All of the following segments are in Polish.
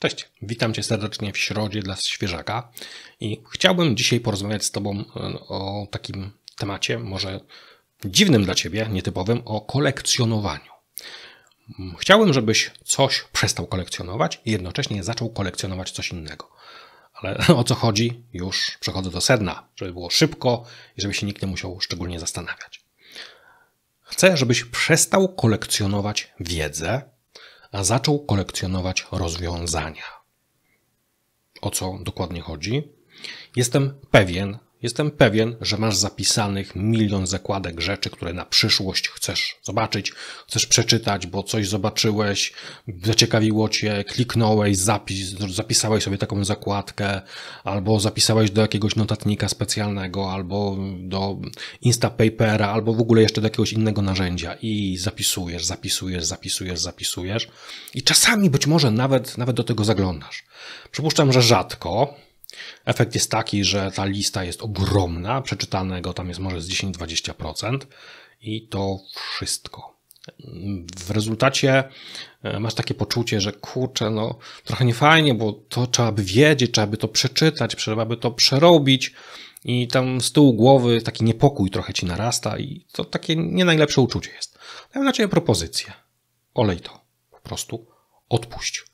Cześć, witam Cię serdecznie w środzie dla świeżaka i chciałbym dzisiaj porozmawiać z Tobą e, o takim temacie, może dziwnym dla Ciebie, nietypowym, o kolekcjonowaniu. Mm, chciałbym, żebyś coś przestał kolekcjonować i jednocześnie zaczął kolekcjonować coś innego. Ale o co chodzi, już przechodzę do sedna, żeby było szybko i żeby się nikt nie musiał szczególnie zastanawiać. Chcę, żebyś przestał kolekcjonować wiedzę, a zaczął kolekcjonować rozwiązania. O co dokładnie chodzi? Jestem pewien, Jestem pewien, że masz zapisanych milion zakładek rzeczy, które na przyszłość chcesz zobaczyć, chcesz przeczytać, bo coś zobaczyłeś, zaciekawiło cię, kliknąłeś, zapis, zapisałeś sobie taką zakładkę, albo zapisałeś do jakiegoś notatnika specjalnego, albo do Instapapera, albo w ogóle jeszcze do jakiegoś innego narzędzia i zapisujesz, zapisujesz, zapisujesz, zapisujesz. I czasami być może nawet, nawet do tego zaglądasz. Przypuszczam, że rzadko, Efekt jest taki, że ta lista jest ogromna, przeczytanego tam jest może z 10-20% i to wszystko. W rezultacie e, masz takie poczucie, że kurczę, no trochę niefajnie, bo to trzeba by wiedzieć, trzeba by to przeczytać, trzeba by to przerobić i tam z tyłu głowy taki niepokój trochę ci narasta i to takie nie najlepsze uczucie jest. Mam na ciebie propozycję. Olej to. Po prostu odpuść.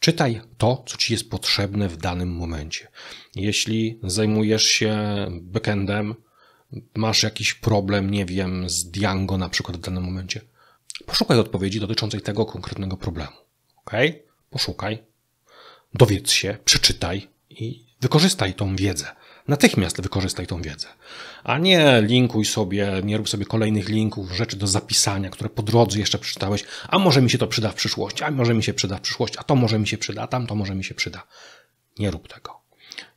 Czytaj to, co ci jest potrzebne w danym momencie. Jeśli zajmujesz się backendem, masz jakiś problem, nie wiem, z Django na przykład w danym momencie, poszukaj odpowiedzi dotyczącej tego konkretnego problemu. Ok? Poszukaj, dowiedz się, przeczytaj i wykorzystaj tą wiedzę. Natychmiast wykorzystaj tą wiedzę. A nie linkuj sobie, nie rób sobie kolejnych linków, rzeczy do zapisania, które po drodze jeszcze przeczytałeś. A może mi się to przyda w przyszłości, a może mi się przyda w przyszłości, a to może mi się przyda, a tam to może mi się przyda. Nie rób tego.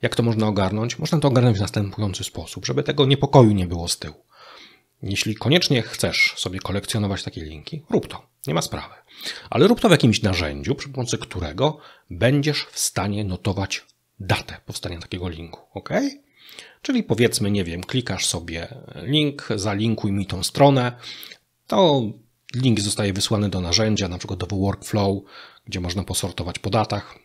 Jak to można ogarnąć? Można to ogarnąć w następujący sposób, żeby tego niepokoju nie było z tyłu. Jeśli koniecznie chcesz sobie kolekcjonować takie linki, rób to, nie ma sprawy. Ale rób to w jakimś narzędziu, przy pomocy którego będziesz w stanie notować datę powstania takiego linku, ok? Czyli powiedzmy, nie wiem, klikasz sobie link, zalinkuj mi tą stronę, to link zostaje wysłany do narzędzia, na przykład do workflow, gdzie można posortować po datach.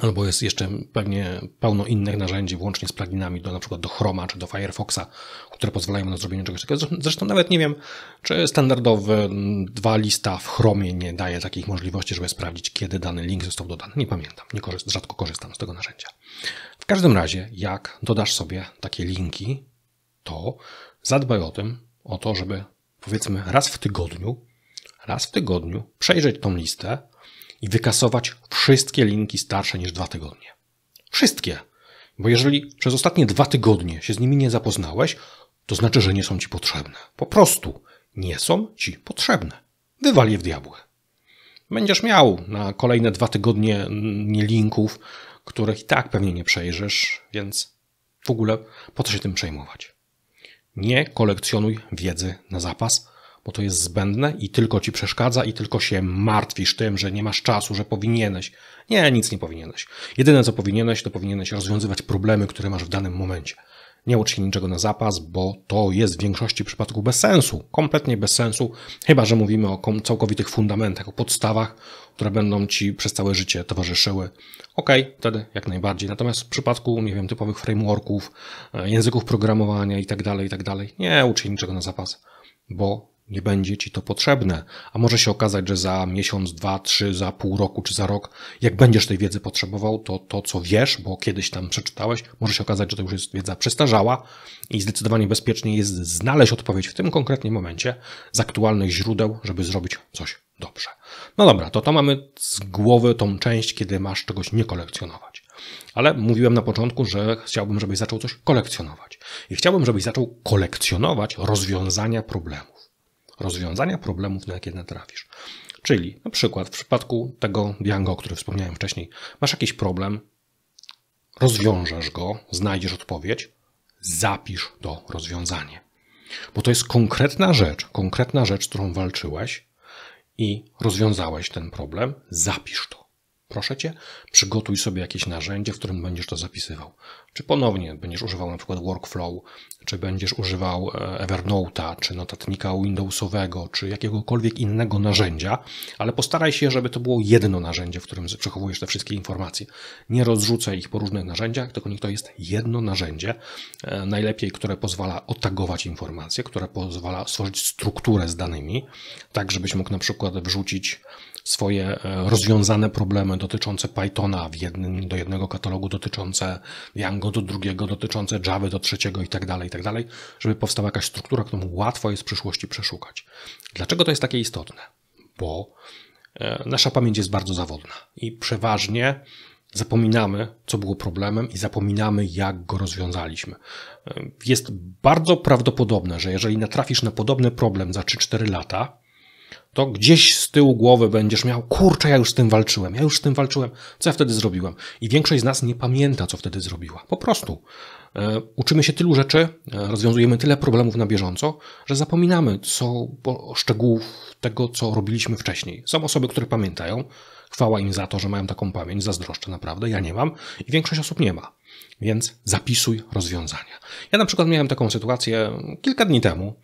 Albo jest jeszcze pewnie pełno innych narzędzi, włącznie z pluginami do na przykład do Chroma czy do Firefoxa, które pozwalają na zrobienie czegoś takiego. Zresztą nawet nie wiem, czy standardowy dwa lista w Chromie nie daje takich możliwości, żeby sprawdzić, kiedy dany link został dodany. Nie pamiętam, nie rzadko korzystam z tego narzędzia. W każdym razie, jak dodasz sobie takie linki, to zadbaj o tym, o to, żeby powiedzmy raz w tygodniu, raz w tygodniu przejrzeć tą listę, i wykasować wszystkie linki starsze niż dwa tygodnie. Wszystkie. Bo jeżeli przez ostatnie dwa tygodnie się z nimi nie zapoznałeś, to znaczy, że nie są ci potrzebne. Po prostu nie są ci potrzebne. Wywal je w diabłę. Będziesz miał na kolejne dwa tygodnie linków, których i tak pewnie nie przejrzysz, więc w ogóle po co się tym przejmować? Nie kolekcjonuj wiedzy na zapas, bo to jest zbędne i tylko ci przeszkadza i tylko się martwisz tym, że nie masz czasu, że powinieneś. Nie, nic nie powinieneś. Jedyne co powinieneś, to powinieneś rozwiązywać problemy, które masz w danym momencie. Nie ucz się niczego na zapas, bo to jest w większości przypadków bez sensu, kompletnie bez sensu, chyba że mówimy o całkowitych fundamentach, o podstawach, które będą ci przez całe życie towarzyszyły. Ok, wtedy jak najbardziej. Natomiast w przypadku, nie wiem, typowych frameworków, e, języków programowania itd., tak itd., tak nie ucz się niczego na zapas, bo nie będzie ci to potrzebne. A może się okazać, że za miesiąc, dwa, trzy, za pół roku czy za rok, jak będziesz tej wiedzy potrzebował, to to, co wiesz, bo kiedyś tam przeczytałeś, może się okazać, że to już jest wiedza przestarzała i zdecydowanie bezpieczniej jest znaleźć odpowiedź w tym konkretnym momencie z aktualnych źródeł, żeby zrobić coś dobrze. No dobra, to to mamy z głowy tą część, kiedy masz czegoś nie kolekcjonować. Ale mówiłem na początku, że chciałbym, żebyś zaczął coś kolekcjonować. I chciałbym, żebyś zaczął kolekcjonować rozwiązania problemu rozwiązania problemów, na jakie natrafisz. Czyli na przykład w przypadku tego Django, o którym wspomniałem wcześniej, masz jakiś problem, rozwiążesz go, znajdziesz odpowiedź, zapisz to rozwiązanie. Bo to jest konkretna rzecz, konkretna rzecz, którą walczyłeś i rozwiązałeś ten problem, zapisz to. Proszę cię, przygotuj sobie jakieś narzędzie, w którym będziesz to zapisywał. Czy ponownie będziesz używał na przykład workflow, czy będziesz używał e, Evernote'a, czy notatnika Windowsowego, czy jakiegokolwiek innego narzędzia, ale postaraj się, żeby to było jedno narzędzie, w którym przechowujesz te wszystkie informacje. Nie rozrzucaj ich po różnych narzędziach, tylko niech to jest jedno narzędzie, e, najlepiej, które pozwala otagować informacje, które pozwala stworzyć strukturę z danymi, tak żebyś mógł na przykład wrzucić swoje e, rozwiązane problemy dotyczące Pythona w jednym, do jednego katalogu, dotyczące Django do drugiego, dotyczące Java do trzeciego i tak dalej, i tak dalej, żeby powstała jakaś struktura, którą łatwo jest w przyszłości przeszukać. Dlaczego to jest takie istotne? Bo e, nasza pamięć jest bardzo zawodna i przeważnie zapominamy, co było problemem i zapominamy, jak go rozwiązaliśmy. E, jest bardzo prawdopodobne, że jeżeli natrafisz na podobny problem za 3-4 lata, to gdzieś z tyłu głowy będziesz miał, kurczę, ja już z tym walczyłem, ja już z tym walczyłem, co ja wtedy zrobiłem. I większość z nas nie pamięta, co wtedy zrobiła. Po prostu. E, uczymy się tylu rzeczy, e, rozwiązujemy tyle problemów na bieżąco, że zapominamy co, szczegółów tego, co robiliśmy wcześniej. Są osoby, które pamiętają, chwała im za to, że mają taką pamięć, zazdroszczę naprawdę, ja nie mam i większość osób nie ma. Więc zapisuj rozwiązania. Ja na przykład miałem taką sytuację kilka dni temu,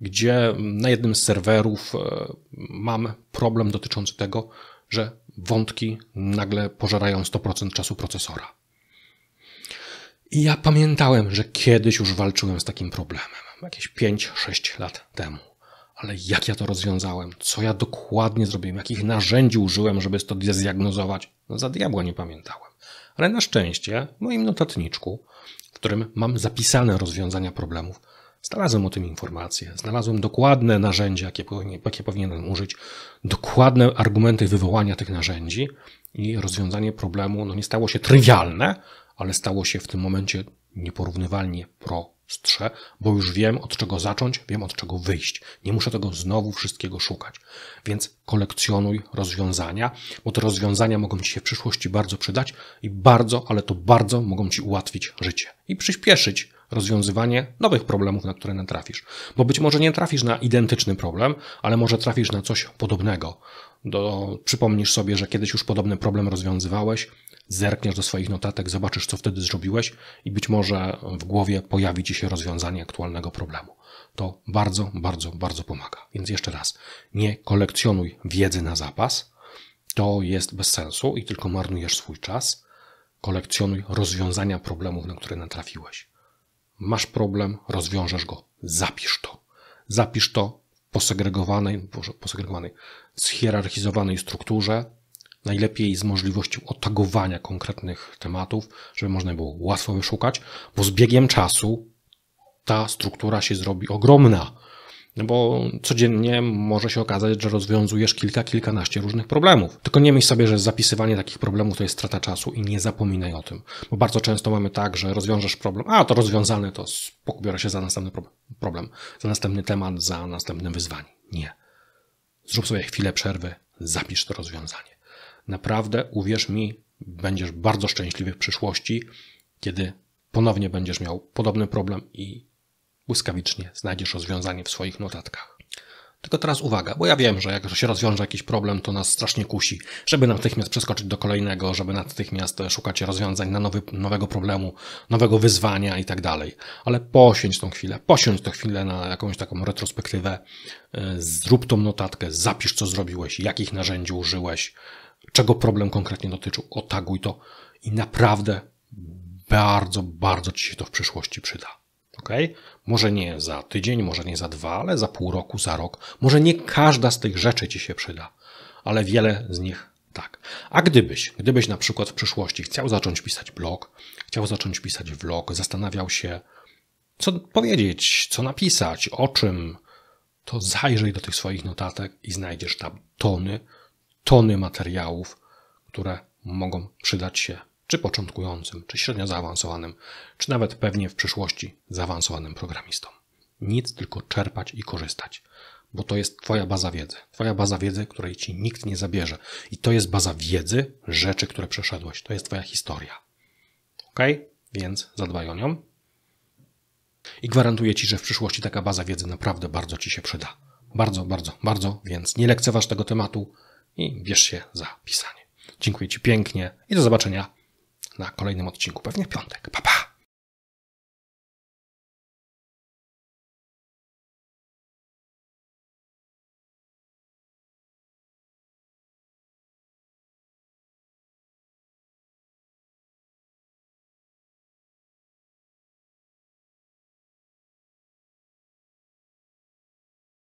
gdzie na jednym z serwerów e, mam problem dotyczący tego, że wątki nagle pożerają 100% czasu procesora. I ja pamiętałem, że kiedyś już walczyłem z takim problemem, jakieś 5-6 lat temu. Ale jak ja to rozwiązałem, co ja dokładnie zrobiłem, jakich narzędzi użyłem, żeby to zdiagnozować, no za diabła nie pamiętałem. Ale na szczęście w moim notatniczku, w którym mam zapisane rozwiązania problemów, Znalazłem o tym informacje, znalazłem dokładne narzędzia, jakie, jakie powinienem użyć, dokładne argumenty wywołania tych narzędzi i rozwiązanie problemu no, nie stało się trywialne, ale stało się w tym momencie nieporównywalnie prostsze, bo już wiem od czego zacząć, wiem od czego wyjść. Nie muszę tego znowu wszystkiego szukać. Więc kolekcjonuj rozwiązania, bo te rozwiązania mogą Ci się w przyszłości bardzo przydać i bardzo, ale to bardzo mogą Ci ułatwić życie i przyspieszyć rozwiązywanie nowych problemów, na które natrafisz. Bo być może nie trafisz na identyczny problem, ale może trafisz na coś podobnego. Do, przypomnisz sobie, że kiedyś już podobny problem rozwiązywałeś, zerkniesz do swoich notatek, zobaczysz, co wtedy zrobiłeś, i być może w głowie pojawi ci się rozwiązanie aktualnego problemu. To bardzo, bardzo, bardzo pomaga. Więc jeszcze raz, nie kolekcjonuj wiedzy na zapas. To jest bez sensu i tylko marnujesz swój czas. Kolekcjonuj rozwiązania problemów, na które natrafiłeś masz problem, rozwiążesz go, zapisz to. Zapisz to w posegregowanej, boże, posegregowanej, zhierarchizowanej strukturze, najlepiej z możliwością otagowania konkretnych tematów, żeby można było łatwo wyszukać, bo z biegiem czasu ta struktura się zrobi ogromna no bo codziennie może się okazać, że rozwiązujesz kilka, kilkanaście różnych problemów. Tylko nie myśl sobie, że zapisywanie takich problemów to jest strata czasu i nie zapominaj o tym. Bo bardzo często mamy tak, że rozwiążesz problem, a to rozwiązane, to biorę się za następny problem, za następny temat, za następne wyzwanie. Nie. Zrób sobie chwilę przerwy, zapisz to rozwiązanie. Naprawdę, uwierz mi, będziesz bardzo szczęśliwy w przyszłości, kiedy ponownie będziesz miał podobny problem i błyskawicznie znajdziesz rozwiązanie w swoich notatkach. Tylko teraz uwaga, bo ja wiem, że jak się rozwiąże jakiś problem, to nas strasznie kusi, żeby natychmiast przeskoczyć do kolejnego, żeby natychmiast e, szukać rozwiązań na nowy, nowego problemu, nowego wyzwania i tak dalej. Ale posiądź tą chwilę, posiądź tą chwilę na jakąś taką retrospektywę, e, zrób tą notatkę, zapisz co zrobiłeś, jakich narzędzi użyłeś, czego problem konkretnie dotyczył, otaguj to i naprawdę bardzo, bardzo Ci się to w przyszłości przyda ok? Może nie za tydzień, może nie za dwa, ale za pół roku, za rok. Może nie każda z tych rzeczy ci się przyda, ale wiele z nich tak. A gdybyś, gdybyś na przykład w przyszłości chciał zacząć pisać blog, chciał zacząć pisać vlog, zastanawiał się, co powiedzieć, co napisać, o czym, to zajrzyj do tych swoich notatek i znajdziesz tam tony, tony materiałów, które mogą przydać się czy początkującym, czy średnio zaawansowanym, czy nawet pewnie w przyszłości zaawansowanym programistą. Nic tylko czerpać i korzystać, bo to jest Twoja baza wiedzy. Twoja baza wiedzy, której Ci nikt nie zabierze. I to jest baza wiedzy rzeczy, które przeszedłeś. To jest Twoja historia. Ok? Więc zadbaj o nią. I gwarantuję Ci, że w przyszłości taka baza wiedzy naprawdę bardzo Ci się przyda. Bardzo, bardzo, bardzo, więc nie lekceważ tego tematu i bierz się za pisanie. Dziękuję Ci pięknie i do zobaczenia na kolejnym odcinku, pewnie w piątek. Pa, pa!